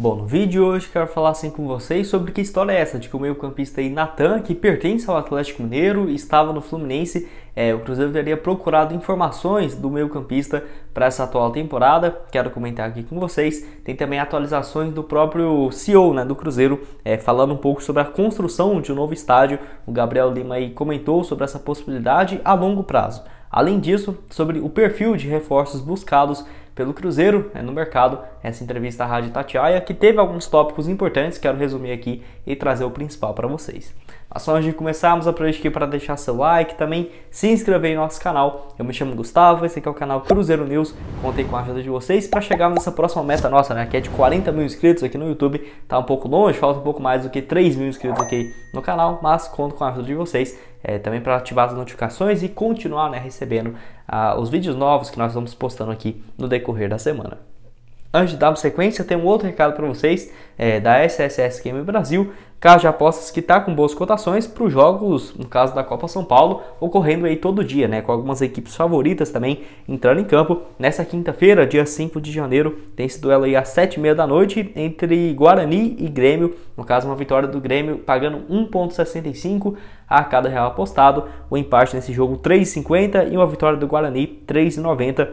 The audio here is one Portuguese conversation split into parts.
Bom, no vídeo de hoje quero falar assim com vocês sobre que história é essa de que o meio-campista Natan, que pertence ao Atlético Mineiro, estava no Fluminense. É, o Cruzeiro teria procurado informações do meio-campista para essa atual temporada. Quero comentar aqui com vocês. Tem também atualizações do próprio CEO né, do Cruzeiro, é, falando um pouco sobre a construção de um novo estádio. O Gabriel Lima aí comentou sobre essa possibilidade a longo prazo. Além disso, sobre o perfil de reforços buscados pelo Cruzeiro né, no mercado, essa entrevista à Rádio Tatiaia, que teve alguns tópicos importantes, quero resumir aqui e trazer o principal para vocês. Mas só antes de começarmos, aproveite aqui para deixar seu like, também se inscrever em nosso canal. Eu me chamo Gustavo, esse aqui é o canal Cruzeiro News, contei com a ajuda de vocês para chegarmos nessa próxima meta nossa, né, que é de 40 mil inscritos aqui no YouTube, tá um pouco longe, falta um pouco mais do que 3 mil inscritos aqui no canal, mas conto com a ajuda de vocês é, também para ativar as notificações e continuar né, recebendo ah, os vídeos novos que nós vamos postando aqui no decorrer da semana. Antes de darmos sequência, tem um outro recado para vocês é, da SSS Game Brasil, Caso de apostas que está com boas cotações para os jogos, no caso da Copa São Paulo, ocorrendo aí todo dia, né? Com algumas equipes favoritas também entrando em campo. Nessa quinta-feira, dia 5 de janeiro, tem esse duelo aí às 7h30 da noite entre Guarani e Grêmio. No caso, uma vitória do Grêmio pagando 1,65 a cada real apostado. O empate nesse jogo 3,50 e uma vitória do Guarani 3,90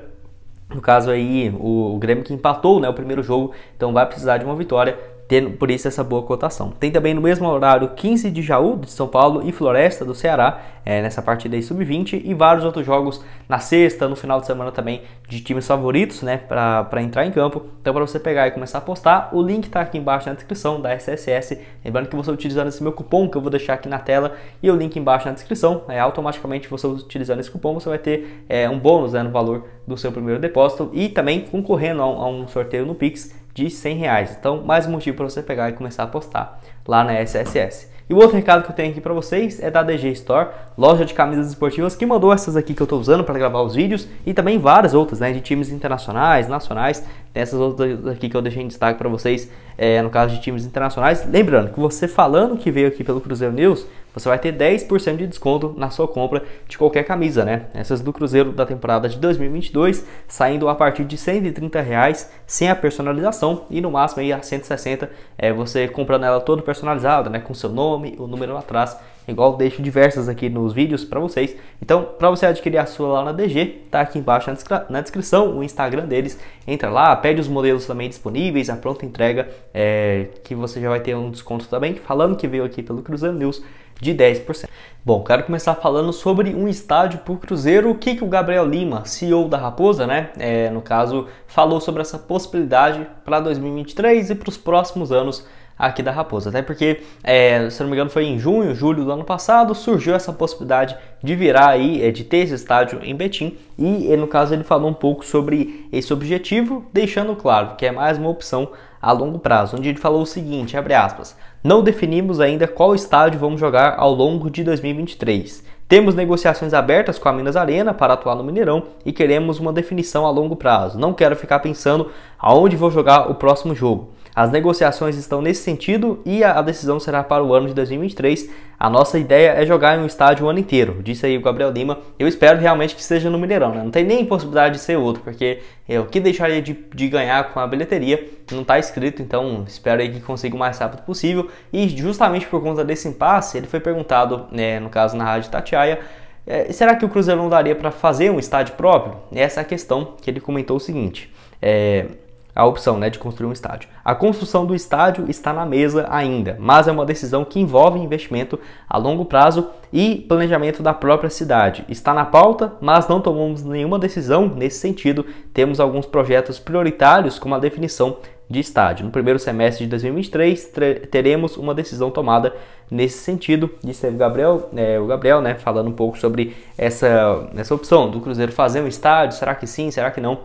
no caso aí, o, o Grêmio que empatou né, o primeiro jogo, então vai precisar de uma vitória tendo por isso essa boa cotação. Tem também no mesmo horário 15 de Jaú de São Paulo e Floresta do Ceará é, nessa partida aí sub-20 e vários outros jogos na sexta, no final de semana também de times favoritos, né, para entrar em campo. Então para você pegar e começar a apostar, o link está aqui embaixo na descrição da SSS. Lembrando que você tá utilizando esse meu cupom que eu vou deixar aqui na tela e o link embaixo na descrição, é, automaticamente você utilizando esse cupom você vai ter é, um bônus né, no valor do seu primeiro depósito e também concorrendo a um, a um sorteio no Pix de 100 reais. Então, mais um motivo para você pegar e começar a apostar lá na SSS. E o outro recado que eu tenho aqui para vocês é da DG Store, loja de camisas esportivas que mandou essas aqui que eu estou usando para gravar os vídeos e também várias outras, né, de times internacionais, nacionais. essas outras aqui que eu deixei em destaque para vocês, é, no caso de times internacionais. Lembrando que você falando que veio aqui pelo Cruzeiro News, você vai ter 10% de desconto na sua compra de qualquer camisa, né? Essas do Cruzeiro da temporada de 2022 saindo a partir de 130 reais sem a personalização e no máximo aí a 160 é, você comprando ela toda personalizada, né? Com seu nome, o número atrás igual deixo diversas aqui nos vídeos para vocês. Então, para você adquirir a sua lá na DG, tá aqui embaixo na, descri na, descrição o Instagram deles. Entra lá, pede os modelos também disponíveis, a pronta entrega, é, que você já vai ter um desconto também, falando que veio aqui pelo Cruzeiro News de 10%. Bom, quero começar falando sobre um estádio para o Cruzeiro, o que, que o Gabriel Lima, CEO da Raposa, né, é, no caso, falou sobre essa possibilidade para 2023 e para os próximos anos aqui da Raposa. Até porque, é, se não me engano, foi em junho, julho do ano passado, surgiu essa possibilidade de virar aí, é, de ter esse estádio em Betim. E é, no caso ele falou um pouco sobre esse objetivo, deixando claro que é mais uma opção a longo prazo, onde ele falou o seguinte, abre aspas, não definimos ainda qual estádio vamos jogar ao longo de 2023. Temos negociações abertas com a Minas Arena para atuar no Mineirão e queremos uma definição a longo prazo. Não quero ficar pensando aonde vou jogar o próximo jogo. As negociações estão nesse sentido e a decisão será para o ano de 2023. A nossa ideia é jogar em um estádio o ano inteiro, disse aí o Gabriel Lima. Eu espero realmente que seja no Mineirão, né? Não tem nem possibilidade de ser outro, porque é, o que deixaria de, de ganhar com a bilheteria não está escrito, então espero aí que consiga o mais rápido possível. E justamente por conta desse impasse, ele foi perguntado, né, no caso na Rádio Tatiaia, é, será que o Cruzeiro não daria para fazer um estádio próprio? Essa é a questão que ele comentou o seguinte. É, a opção né, de construir um estádio. A construção do estádio está na mesa ainda, mas é uma decisão que envolve investimento a longo prazo e planejamento da própria cidade. Está na pauta, mas não tomamos nenhuma decisão nesse sentido. Temos alguns projetos prioritários, como a definição de estádio. No primeiro semestre de 2023, teremos uma decisão tomada nesse sentido, disse o Gabriel, é, o Gabriel né, falando um pouco sobre essa, essa opção do Cruzeiro fazer um estádio, será que sim, será que não?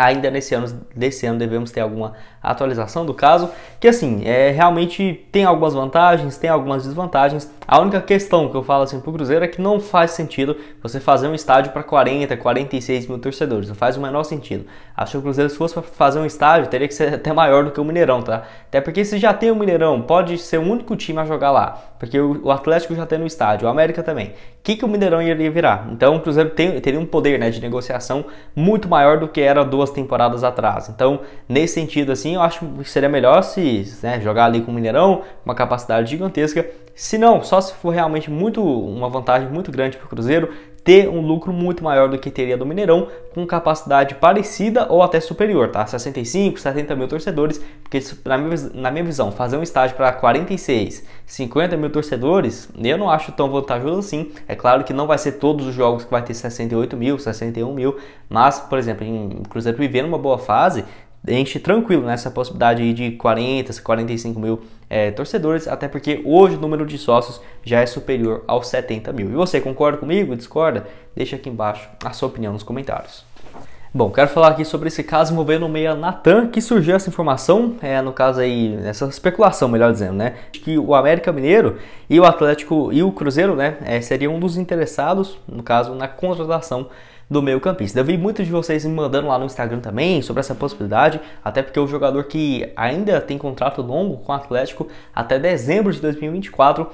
Ainda nesse ano, nesse ano devemos ter alguma a atualização do caso, que assim, é, realmente tem algumas vantagens, tem algumas desvantagens. A única questão que eu falo assim pro Cruzeiro é que não faz sentido você fazer um estádio para 40, 46 mil torcedores, não faz o menor sentido. Acho que o Cruzeiro, se fosse pra fazer um estádio, teria que ser até maior do que o Mineirão, tá? Até porque se já tem o Mineirão, pode ser o único time a jogar lá, porque o Atlético já tem no estádio, o América também. O que, que o Mineirão iria virar? Então o Cruzeiro tem, teria um poder né, de negociação muito maior do que era duas temporadas atrás. Então, nesse sentido, assim, eu acho que seria melhor se né, jogar ali com o Mineirão, uma capacidade gigantesca. Se não, só se for realmente muito uma vantagem muito grande para o Cruzeiro ter um lucro muito maior do que teria do Mineirão, com capacidade parecida ou até superior, tá? 65, 70 mil torcedores, porque na minha, na minha visão, fazer um estádio para 46, 50 mil torcedores, eu não acho tão vantajoso assim. É claro que não vai ser todos os jogos que vai ter 68 mil, 61 mil, mas, por exemplo, em Cruzeiro vivendo uma boa fase, enche tranquilo nessa né, possibilidade de 40, 45 mil é, torcedores, até porque hoje o número de sócios já é superior aos 70 mil. E você concorda comigo? Discorda? Deixa aqui embaixo a sua opinião nos comentários. Bom, quero falar aqui sobre esse caso envolvendo o meia Natan, que surgiu essa informação, é, no caso aí, essa especulação, melhor dizendo, né? Que o América Mineiro e o Atlético e o Cruzeiro, né, é, seriam um dos interessados, no caso, na contratação do meio campista. Eu vi muitos de vocês me mandando lá no Instagram também sobre essa possibilidade, até porque o jogador que ainda tem contrato longo com o Atlético até dezembro de 2024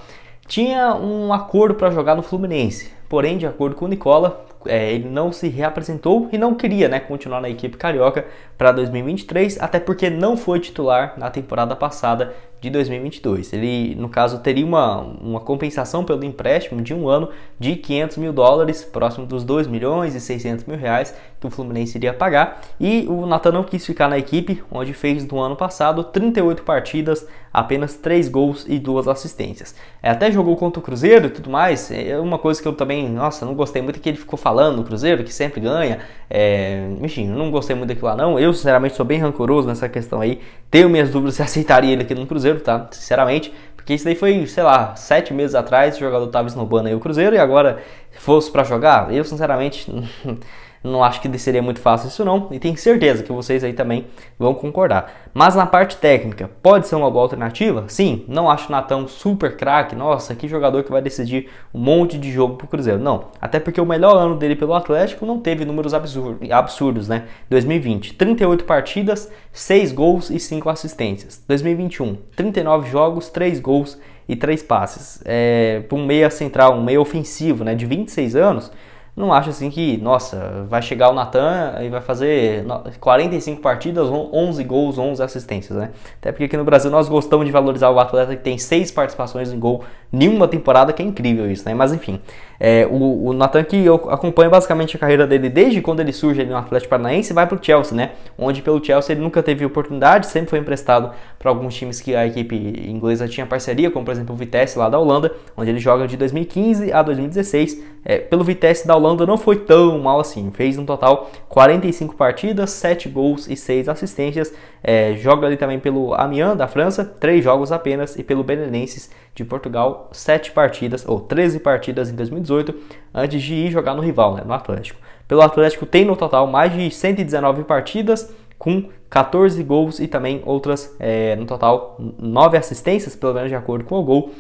tinha um acordo para jogar no Fluminense. Porém, de acordo com o Nicola, é, ele não se reapresentou e não queria né, continuar na equipe carioca para 2023, até porque não foi titular na temporada passada de 2022. Ele, no caso, teria uma, uma compensação pelo empréstimo de um ano de 500 mil dólares, próximo dos 2 milhões e 600 mil reais que o Fluminense iria pagar. E o Nathan não quis ficar na equipe, onde fez no ano passado 38 partidas, apenas 3 gols e 2 assistências. É, até jogou contra o Cruzeiro e tudo mais. É uma coisa que eu também, nossa, não gostei muito que ele ficou falando falando do Cruzeiro, que sempre ganha. É, enfim, não gostei muito daquilo lá, não. Eu, sinceramente, sou bem rancoroso nessa questão aí. Tenho minhas dúvidas se aceitaria ele aqui no Cruzeiro, tá? Sinceramente. Porque isso daí foi, sei lá, sete meses atrás, o jogador tava esnobando aí o Cruzeiro e agora fosse para jogar, eu sinceramente Não acho que seria muito fácil isso não, e tenho certeza que vocês aí também vão concordar. Mas na parte técnica, pode ser uma boa alternativa? Sim, não acho o Natan super craque, nossa, que jogador que vai decidir um monte de jogo pro Cruzeiro. Não, até porque o melhor ano dele pelo Atlético não teve números absurdos, absurdos né? 2020, 38 partidas, 6 gols e 5 assistências. 2021, 39 jogos, 3 gols e três passes. É, um meia central, um meia ofensivo, né, de 26 anos, não acho assim que, nossa, vai chegar o Natan e vai fazer 45 partidas, 11 gols, 11 assistências, né? Até porque aqui no Brasil nós gostamos de valorizar o atleta que tem 6 participações em gol nenhuma uma temporada, que é incrível isso, né? Mas enfim, é, o, o Nathan que eu acompanho basicamente a carreira dele desde quando ele surge no Atlético Paranaense e vai para o Chelsea, né? Onde pelo Chelsea ele nunca teve oportunidade, sempre foi emprestado para alguns times que a equipe inglesa tinha parceria, como por exemplo o Vitesse lá da Holanda, onde ele joga de 2015 a 2016. É, pelo Vitesse da Holanda não foi tão mal assim, fez um total 45 partidas, 7 gols e 6 assistências. É, joga ali também pelo Amiens da França, 3 jogos apenas, e pelo Belenenses de Portugal, sete partidas, ou 13 partidas em 2018, antes de ir jogar no rival, né, no Atlético. Pelo Atlético tem no total mais de 119 partidas, com 14 gols e também outras, é, no total, 9 assistências, pelo menos de acordo com o gol.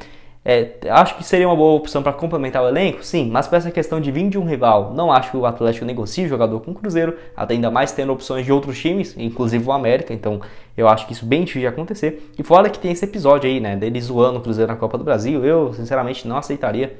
É, acho que seria uma boa opção para complementar o elenco, sim, mas para essa questão de vir de um rival, não acho que o Atlético negocie o jogador com o Cruzeiro, até ainda mais tendo opções de outros times, inclusive o América, então eu acho que isso bem difícil de acontecer. E fora que tem esse episódio aí, né, dele zoando o Cruzeiro na Copa do Brasil, eu sinceramente não aceitaria.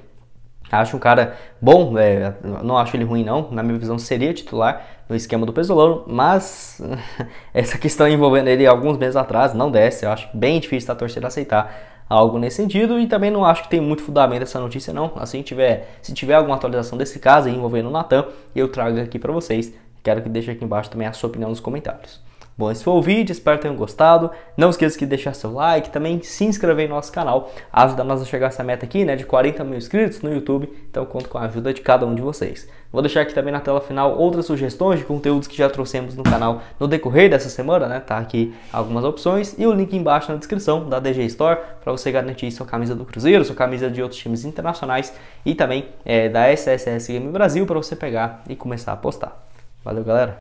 Acho um cara bom, é, não acho ele ruim não, na minha visão seria titular no esquema do Pesolano, mas essa questão envolvendo ele alguns meses atrás não desce, eu acho bem difícil da torcida aceitar algo nesse sentido e também não acho que tem muito fundamento essa notícia não. Assim tiver, se tiver alguma atualização desse caso envolvendo o Natan, eu trago aqui para vocês. Quero que deixe aqui embaixo também a sua opinião nos comentários. Bom, esse foi o vídeo, espero que tenham gostado. Não esqueça de deixar seu like, também se inscrever em nosso canal, ajuda nós a chegar a essa meta aqui, né, de 40 mil inscritos no YouTube. Então conto com a ajuda de cada um de vocês. Vou deixar aqui também na tela final outras sugestões de conteúdos que já trouxemos no canal no decorrer dessa semana, né? Tá aqui algumas opções e o link embaixo na descrição da DG Store para você garantir sua camisa do Cruzeiro, sua camisa de outros times internacionais e também é, da SSS Game Brasil para você pegar e começar a apostar. Valeu, galera!